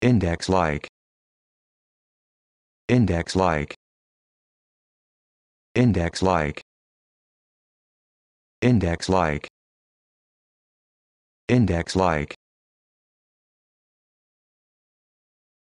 index-like index-like index-like index-like index-like